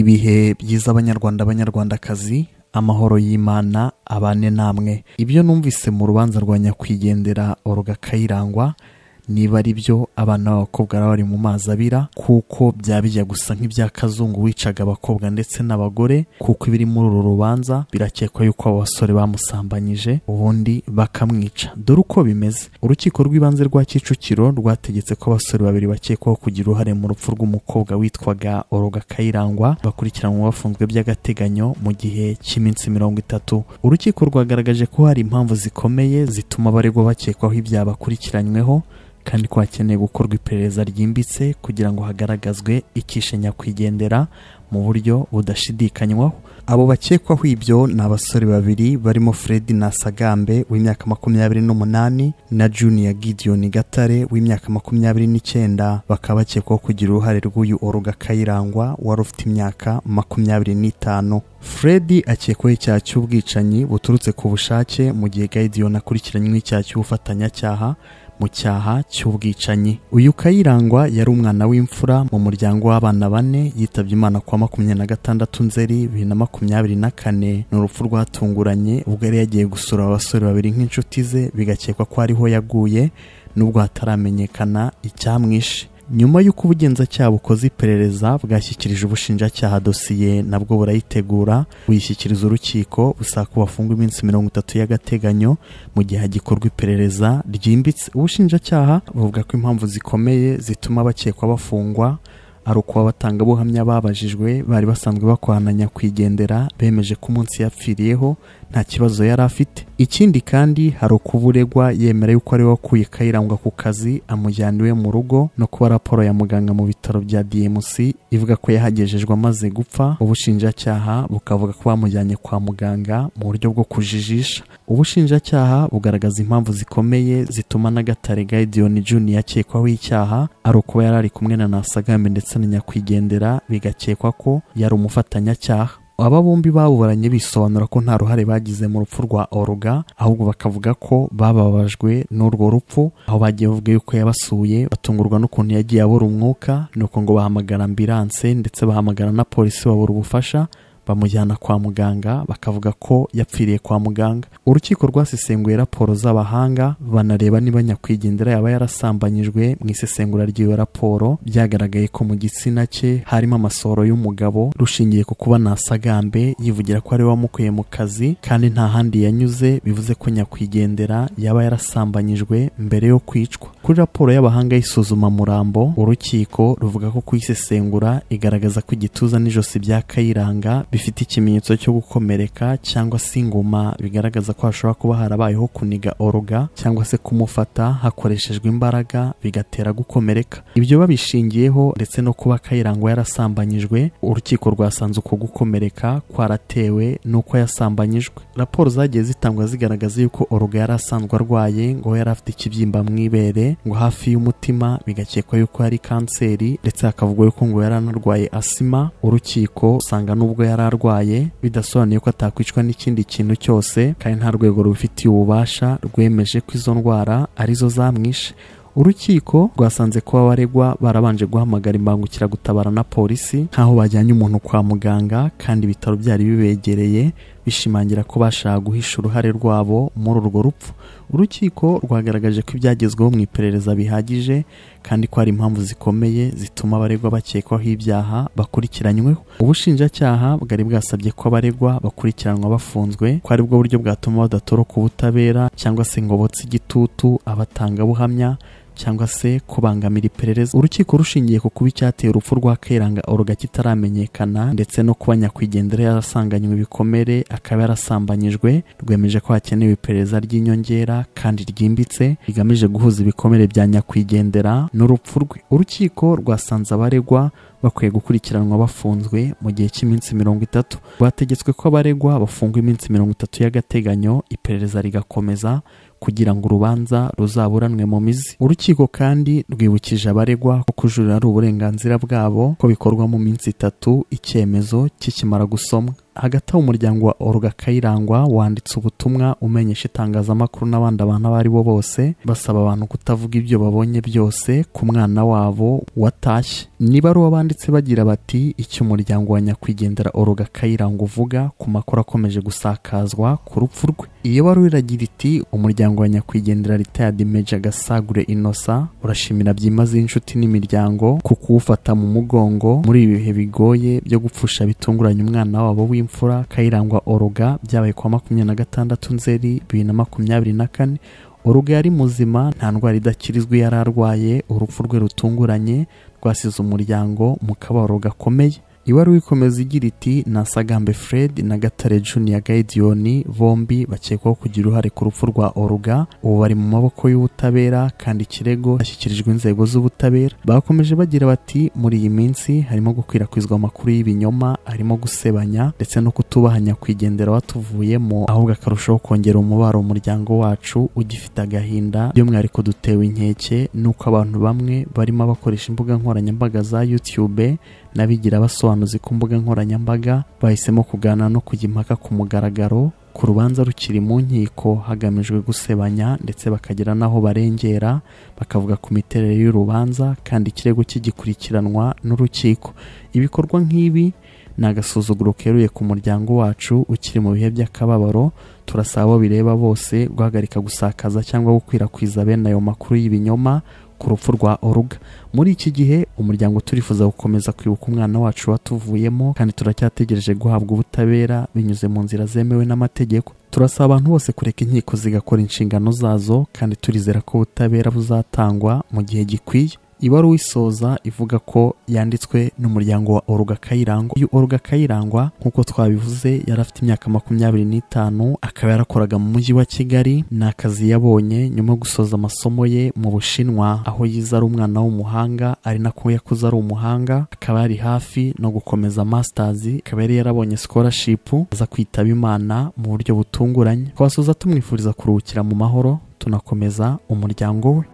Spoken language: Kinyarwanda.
ibihe byiza abanyarwanda abanyarwandakazi amahoro y'imana abane namwe ibyo numvise mu rubanza rwa nyakwigendera orga niba ari byo abana b'abakobwa baba bari mu mazi abira kuko byabijya gusa nk'ibya kazungu wicaga abakobwa ndetse n'abagore kuko ibiri muri uru rubanza birakekwa yuko abo basore bamusambanyije ubundi bakamwica dore uko bimeze urukiko rw'ibanze rwa kicukiro rwategetse ko abasore babiri bakekwaho kugira uruhare mu rupfu rw'umukobwa witwaga oroga kayirangwa bakurikiranwa bafunzwe by'agateganyo mu gihe cy'iminsi mirongo itatu urukiko rwagaragaje ko hari impamvu zikomeye zituma abaregwa bakekwaho ibyaha bakurikiranyweho kandi ko hakeneye gukorwa iperereza ryimbitse kugira ngo hagaragazwe icyishe nyakwigendera mu buryo budashidikanywaho abo bakekwaho ibyo ni abasore babiri barimo Fred Nasagambe w'imyaka makumyabiri n'umunani na Junior Gideon Gatare w'imyaka makumyabiri n'icyenda bakaba bakekwaho kugira uruhare rw'uyu Oroga Kayirangwa wari ufite imyaka makumyabiri n'itanu Fred akekwaho icyaha cy'ubwicanyi buturutse ku bushake mu gihe Gideon akurikiranyweho icyaha cy'ubufatanyacyaha mu cyaha cy'ubwicanyi uyu kayirangwa yari umwana w'imfura mu muryango w'abana bane yitabye imana kwa makumyabiri na gatandatu nzeri bibiri na makumyabiri na kane ni urupfu rwatunguranye ubwo yari yagiye gusura abasore babiri nk'inshuti ze bigakekwa ko ariho yaguye nubwo hataramenyekana icyamwishe nyuma y'uko ubugenzacyaha bukoze iperereza bwashyikirije ubushinjacyaha dosiye nabwo burayitegura buyishyikiriza urukiko busaba ko bafungwa iminsi mirongo itatu y'agateganyo mu gihe hagikorwa iperereza ryimbitse ubushinjacyaha buvuga ko impamvu zikomeye zituma abakekwa bafungwa ari uko abatangabuhamya babajijwe bari basanzwe bakwananya nyakwigendera bemeje ko umunsi yapfiriyeho nta kibazo yari afite ikindi kandi hari ukuba uregwa yemera yuko ari we wakuye kayirangwa ku kazi amujyana iwe mu rugo no kuba raporo ya muganga mu bitaro bya dmc ivuga ko yahagejejwe amaze gupfa ubushinjacyaha bukavuga ko bamujyanye kwa muganga mu buryo bwo kujijisha ubushinjacyaha bugaragaza impamvu zikomeye zituma na gatare gaidiyoni junior akekwaho icyaha ari ukuba yari ari kumwe na nasagambe ndetse na nyakwigendera bigakekwa ko yari umufatanyacyaha aba bombi baburanye bisobanura ko nta ruhare bagize mu rupfu rwa oruga ahubwo bakavuga ko bababajwe n'urwo rupfu aho bagiye bavuga yuko yabasuye batungurwa n'ukuntu yagiye abura umwuka nuko ngo bahamagara ambiranse ndetse bahamagara na polisi babura ubufasha bamujyana kwa muganga bakavuga ko yapfiriye kwa muganga urukiko rwasesenguye raporo z'abahanga banareba niba nyakwigendera yaba yarasambanyijwe mu isesengura ry'iyo raporo byagaragaye ko mu gitsina cye harimo amasoro y'umugabo rushingiye ku kuba nasagambe yivugira ko ari we wamukuye mu kazi kandi nta handi yanyuze bivuze ko nyakwigendera yaba yarasambanyijwe mbere yo kwicwa kuri raporo y'abahanga murambo urukiko ruvuga ko kuyisesengura igaragaza ko igituza n'ijosi bya kayiranga bifite ikimenyetso cyo gukomereka cyangwa se inguma bigaragaza ko hashobora kuba harabayeho kuniga oruga cyangwa se kumufata hakoreshejwe imbaraga bigatera gukomereka ibyo babishingiyeho ndetse no kuba kayirango yarasambanyijwe urukiko rwasanze uko gukomereka kwaratewe n'uko yasambanyijwe raporo zagiye zitangwa zigaragaza yuko oruga yari asanzwe arwaye ngo yari afite ikibyimba mu ibere ngo hafi y'umutima bigakekwa yuko hari kanseri ndetse hakavugwa yuko ngo yaranarwaye asima urukiko usanga n'ubwo yari arwaye bidasobanuye ko atakwicwa n'ikindi kintu cyose kandi nta rwego rufitiye ububasha rwemeje ko izo ndwara arizo zamwishe urukiko rwasanze ko abaregwa barabanje guhamagara imbangukiragutabara na polisi nk'aho bajyanye umuntu kwa muganga kandi ibitaro byari bibegereye bishimangira ko bashaka guhisha uruhare rwabo muri urwo rupfu urukiko rwagaragaje ko ibyagezweho mu iperereza bihagije kandi ko hari impamvu zikomeye zituma abaregwa bakekwaho ibyaha bakurikiranyweho ubushinjacyaha bwari bwasabye ko abaregwa bakurikiranwa bafunzwe ko aribwo buryo bwatuma badatoroka ubutabera cyangwa se ngo botse igitutu abatangabuhamya cyangwa se kubangamira iperereza urukiko rushingiye ku kuba icyateye urupfu rwa kairanga oruga kitaramenyekana ndetse no kuba nyakwigendera yarasanganywe ibikomere akaba yarasambanyijwe rwemeje ko hakenewe iperereza ry'inyongera kandi ryimbitse rigamije guhuza ibikomere bya nyakwigendera n'urupfu rwe urukiko rwasanze abaregwa bakwiye gukurikiranwa bafunzwe mu gihe cy'iminsi mirongo itatu rwategetswe ko abaregwa bafungwa iminsi mirongo itatu y'agateganyo iperereza rigakomeza kugira ngo urubanza ruzaburanwe mu mizi urukiko kandi rwibukije abaregwa ko kujurira ari uburenganzira bwabo ko bikorwa mu minsi itatu icyemezo kikimara gusomwa hagati aho umuryango wa Olga Kayirangwa wanditse ubutumwa umenyesha itangazamakuru n'abandi abantu abo ari bo bose basaba abantu kutavuga ibyo babonye byose ku mwana wabo watashye niba ari uwo banditse bagira bati icyo umuryango wa nyakwigendera Olga Kayirangwa uvuga ku makuru akomeje gusakazwa ku rupfu rwe iyi wari iti umuryango wa nyakwigendera ya dimeja gasagure inosa urashimira byimazeyo inshuti n'imiryango ku kuwufata mu mugongo muri ibi bihe bigoye byo gupfusha bitunguranye umwana wabo w'imfura kayirangwa oruga byabaye kuwa makumyabiri na gatandatu nzeri bibiri na makumyabiri na kane oruga yari muzima nta ndwara idakirizwa yari arwaye urupfu rwe rutunguranye rwasize umuryango mu kababaro gakomeye ibaruwa ikomeza igira iti nasagambe fred na gatare juniya gayidiyoni bombi bakekwaho kugira uruhare ku rupfu rwa oruga ubu bari mu maboko y'ubutabera kandi ikirego ashyikirijwe inzego z'ubutabera bakomeje bagira bati muri iyi minsi harimo gukwirakwizwa amakuru y'ibinyoma harimo gusebanya ndetse no kutubaha nyakwigendera watuvuyemo ahubwo akarushaho kongera umubaro umuryango wacu ugifite agahinda by'umwihariko dutewe inkeke nuko abantu bamwe barimo abakoresha imbuga nkoranyambaga za youtube n'abigira basobanuzi ku mbuga nkoranyambaga bahisemo kugana no kujya impaka ku mugaragaro ku rubanza rukiri mu nkiko hagamijwe gusebanya ndetse bakagira n'aho barengera bakavuga ku miterere y'urubanza kandi ikirego kigikurikiranwa n'urukiko ibikorwa nk'ibi ni agasuzuguro keruye ku muryango wacu ukiri mu bihe by'akababaro turasaba abo bireba bose guhagarika gusakaza cyangwa gukwirakwiza bene ayo makuru y'ibinyoma ku rupfu rwa oruga muri iki gihe umuryango turifuza gukomeza kwibuka umwana wacu watuvuyemo kandi turacyategereje guhabwa ubutabera binyuze mu nzira zemewe n'amategeko turasaba abantu bose kureka inkiko zigakora inshingano zazo kandi turizera ko ubutabera buzatangwa mu gihe gikwiye ibaruwa isoza ivuga ko yanditswe n'umuryango wa oruga kayirangwa uyu oruga kayirangwa nk'uko twabivuze yari afite imyaka makumyabiri n'itanu akaba yarakoraga mu mujyi wa kigali ni akazi yabonye nyuma yo gusoza amasomo ye mu bushinwa aho yize ari umwana w'umuhanga ari nako yakuze ari umuhanga akaba yari hafi no gukomeza masitazi akaba yari yarabonye sikorashipu aza kwitaba imana mu buryo butunguranye twasoza tumwifuriza kuruhukira mu mahoro tunakomeza umuryango we